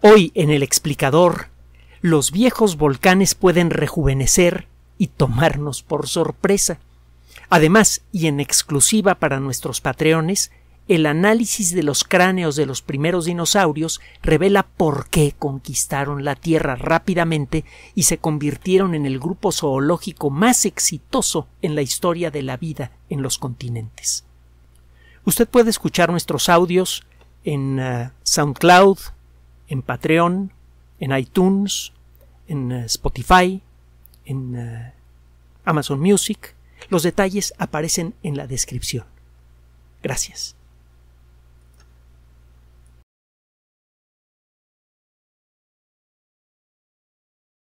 Hoy en el explicador, los viejos volcanes pueden rejuvenecer y tomarnos por sorpresa. Además, y en exclusiva para nuestros patreones, el análisis de los cráneos de los primeros dinosaurios revela por qué conquistaron la Tierra rápidamente y se convirtieron en el grupo zoológico más exitoso en la historia de la vida en los continentes. Usted puede escuchar nuestros audios en eh, SoundCloud, en Patreon, en iTunes, en eh, Spotify, en eh, Amazon Music. Los detalles aparecen en la descripción. Gracias.